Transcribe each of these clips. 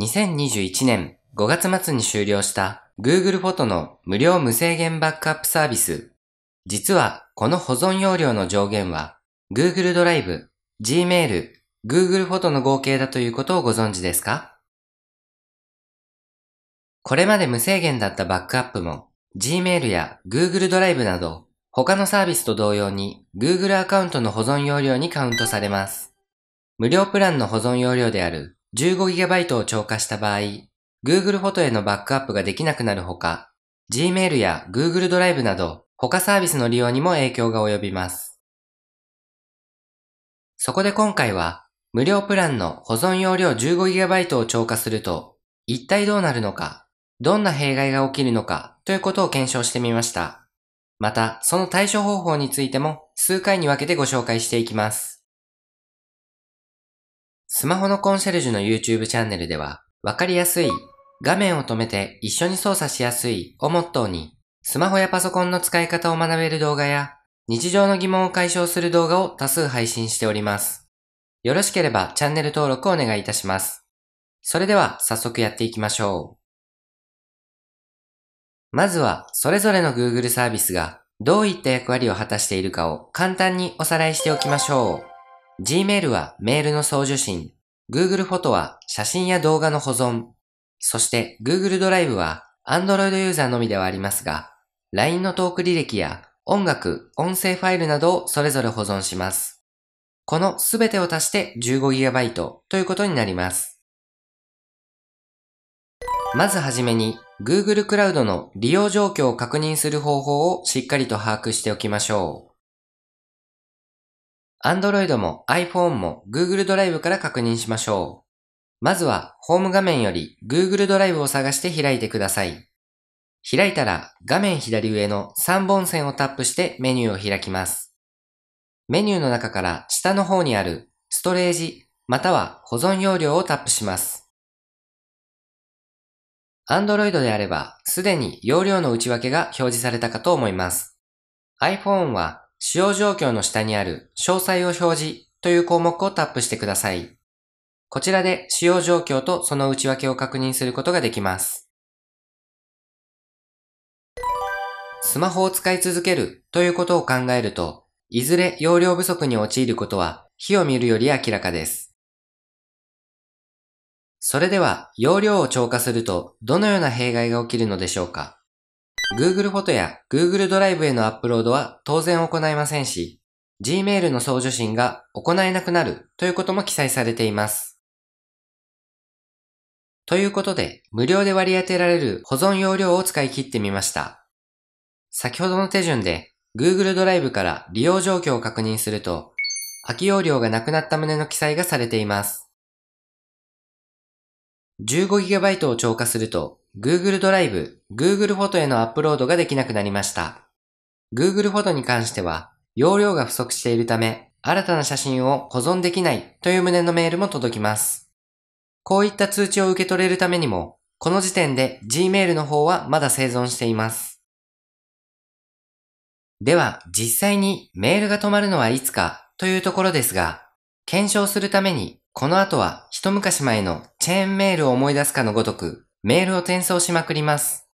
2021年5月末に終了した Google フォトの無料無制限バックアップサービス。実はこの保存容量の上限は Google ドライブ、Gmail、Google フォトの合計だということをご存知ですかこれまで無制限だったバックアップも Gmail や Google ドライブなど他のサービスと同様に Google アカウントの保存容量にカウントされます。無料プランの保存容量である 15GB を超過した場合、Google フォトへのバックアップができなくなるほか、Gmail や Google ドライブなど他サービスの利用にも影響が及びます。そこで今回は無料プランの保存容量 15GB を超過すると一体どうなるのか、どんな弊害が起きるのかということを検証してみました。また、その対処方法についても数回に分けてご紹介していきます。スマホのコンシェルジュの YouTube チャンネルでは、わかりやすい、画面を止めて一緒に操作しやすいをモットーに、スマホやパソコンの使い方を学べる動画や、日常の疑問を解消する動画を多数配信しております。よろしければチャンネル登録をお願いいたします。それでは早速やっていきましょう。まずは、それぞれの Google サービスがどういった役割を果たしているかを簡単におさらいしておきましょう。Gmail はメールの送受信、Google フォトは写真や動画の保存、そして Google ドライブは Android ユーザーのみではありますが、LINE のトーク履歴や音楽、音声ファイルなどをそれぞれ保存します。このすべてを足して 15GB ということになります。まずはじめに Google クラウドの利用状況を確認する方法をしっかりと把握しておきましょう。Android も iPhone も Google ドライブから確認しましょう。まずは、ホーム画面より Google ドライブを探して開いてください。開いたら、画面左上の3本線をタップしてメニューを開きます。メニューの中から下の方にあるストレージまたは保存容量をタップします。Android であれば、すでに容量の内訳が表示されたかと思います。iPhone は使用状況の下にある詳細を表示という項目をタップしてください。こちらで使用状況とその内訳を確認することができます。スマホを使い続けるということを考えると、いずれ容量不足に陥ることは火を見るより明らかです。それでは容量を超過するとどのような弊害が起きるのでしょうか Google フォトや Google ドライブへのアップロードは当然行いませんし、Gmail の送受信が行えなくなるということも記載されています。ということで、無料で割り当てられる保存容量を使い切ってみました。先ほどの手順で Google ドライブから利用状況を確認すると、空き容量がなくなった旨の記載がされています。15GB を超過すると Google ドライブ、Google フォトへのアップロードができなくなりました。Google フォトに関しては、容量が不足しているため、新たな写真を保存できないという旨のメールも届きます。こういった通知を受け取れるためにも、この時点で Gmail の方はまだ生存しています。では、実際にメールが止まるのはいつかというところですが、検証するために、この後は一昔前のチェーンメールを思い出すかのごとく、メールを転送しまくります。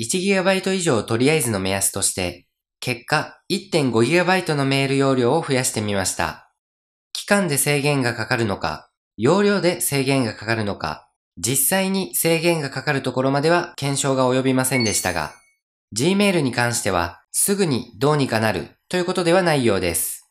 1GB 以上とりあえずの目安として、結果 1.5GB のメール容量を増やしてみました。期間で制限がかかるのか、容量で制限がかかるのか、実際に制限がかかるところまでは検証が及びませんでしたが、Gmail に関してはすぐにどうにかなるということではないようです。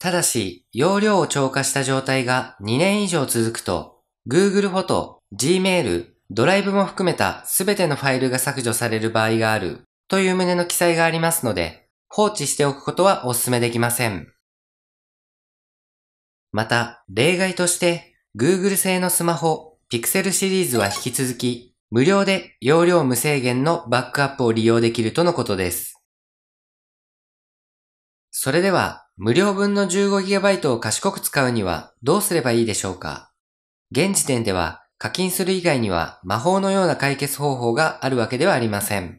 ただし、容量を超過した状態が2年以上続くと、Google フォト、Gmail、ドライブも含めたすべてのファイルが削除される場合があるという旨の記載がありますので、放置しておくことはお勧めできません。また、例外として、Google 製のスマホ、Pixel シリーズは引き続き、無料で容量無制限のバックアップを利用できるとのことです。それでは、無料分の 15GB を賢く使うにはどうすればいいでしょうか現時点では課金する以外には魔法のような解決方法があるわけではありません。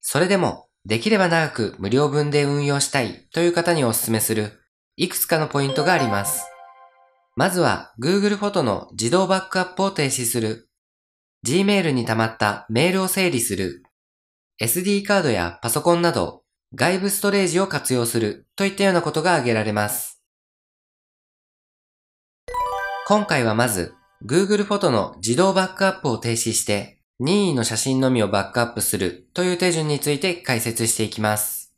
それでも、できれば長く無料分で運用したいという方にお勧めする、いくつかのポイントがあります。まずは Google フォトの自動バックアップを停止する。Gmail に溜まったメールを整理する。SD カードやパソコンなど外部ストレージを活用するといったようなことが挙げられます。今回はまず Google フォトの自動バックアップを停止して任意の写真のみをバックアップするという手順について解説していきます。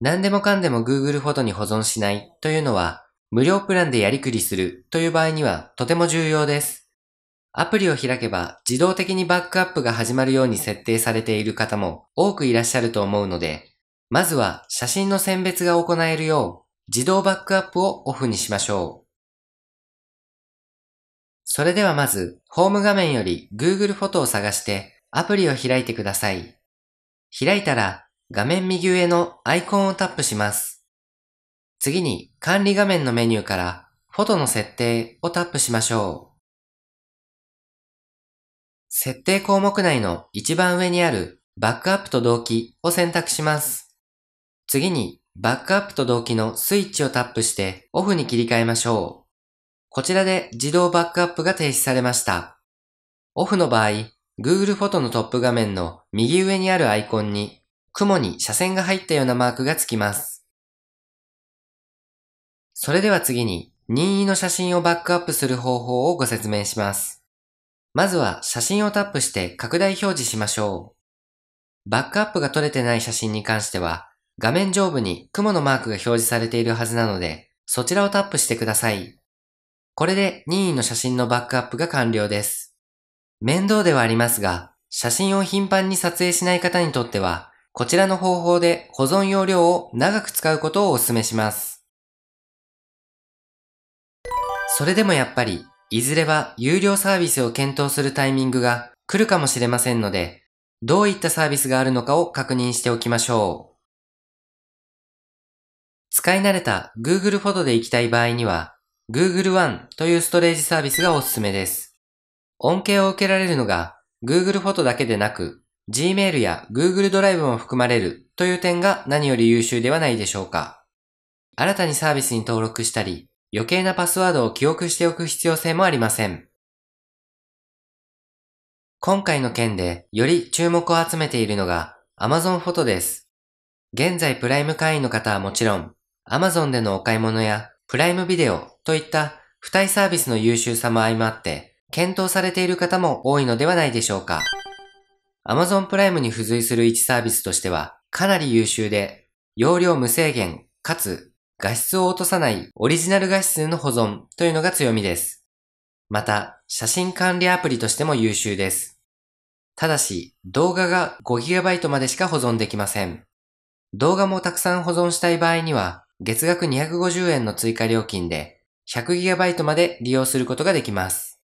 何でもかんでも Google フォトに保存しないというのは無料プランでやりくりするという場合にはとても重要です。アプリを開けば自動的にバックアップが始まるように設定されている方も多くいらっしゃると思うので、まずは写真の選別が行えるよう自動バックアップをオフにしましょう。それではまず、ホーム画面より Google フォトを探してアプリを開いてください。開いたら画面右上のアイコンをタップします。次に管理画面のメニューからフォトの設定をタップしましょう。設定項目内の一番上にあるバックアップと同期を選択します。次にバックアップと同期のスイッチをタップしてオフに切り替えましょう。こちらで自動バックアップが停止されました。オフの場合、Google フォトのトップ画面の右上にあるアイコンに雲に斜線が入ったようなマークがつきます。それでは次に任意の写真をバックアップする方法をご説明します。まずは写真をタップして拡大表示しましょう。バックアップが取れてない写真に関しては、画面上部に雲のマークが表示されているはずなので、そちらをタップしてください。これで任意の写真のバックアップが完了です。面倒ではありますが、写真を頻繁に撮影しない方にとっては、こちらの方法で保存容量を長く使うことをお勧めします。それでもやっぱりいずれは有料サービスを検討するタイミングが来るかもしれませんので、どういったサービスがあるのかを確認しておきましょう。使い慣れた Google フォトで行きたい場合には、Google One というストレージサービスがおすすめです。恩恵を受けられるのが Google フォトだけでなく、Gmail や Google ドライブも含まれるという点が何より優秀ではないでしょうか。新たにサービスに登録したり、余計なパスワードを記憶しておく必要性もありません。今回の件でより注目を集めているのが Amazon フォトです。現在プライム会員の方はもちろん、Amazon でのお買い物やプライムビデオといった付帯サービスの優秀さも相まって、検討されている方も多いのではないでしょうか。Amazon プライムに付随する1サービスとしてはかなり優秀で、容量無制限かつ画質を落とさないオリジナル画質の保存というのが強みです。また、写真管理アプリとしても優秀です。ただし、動画が 5GB までしか保存できません。動画もたくさん保存したい場合には、月額250円の追加料金で 100GB まで利用することができます。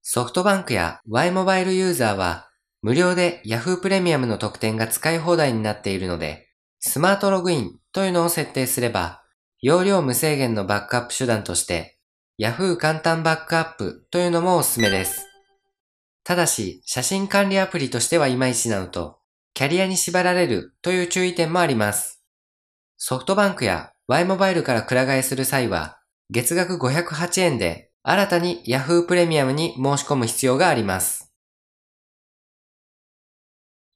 ソフトバンクや Y モバイルユーザーは無料で Yahoo プレミアムの特典が使い放題になっているので、スマートログインというのを設定すれば、容量無制限のバックアップ手段として、Yahoo 簡単バックアップというのもおすすめです。ただし、写真管理アプリとしてはいまいちなのと、キャリアに縛られるという注意点もあります。ソフトバンクや Y モバイルからくら替えする際は、月額508円で新たに Yahoo プレミアムに申し込む必要があります。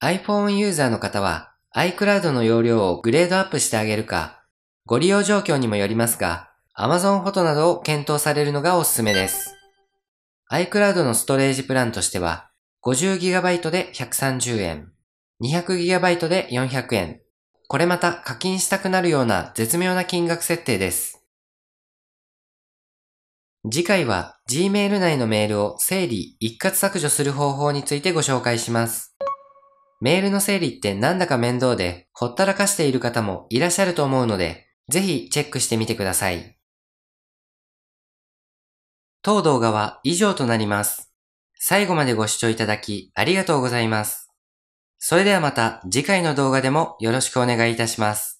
iPhone ユーザーの方は iCloud の容量をグレードアップしてあげるか、ご利用状況にもよりますが、Amazon フォトなどを検討されるのがおすすめです。iCloud のストレージプランとしては、50GB で130円、200GB で400円。これまた課金したくなるような絶妙な金額設定です。次回は Gmail 内のメールを整理、一括削除する方法についてご紹介します。メールの整理ってなんだか面倒で、ほったらかしている方もいらっしゃると思うので、ぜひチェックしてみてください。当動画は以上となります。最後までご視聴いただきありがとうございます。それではまた次回の動画でもよろしくお願いいたします。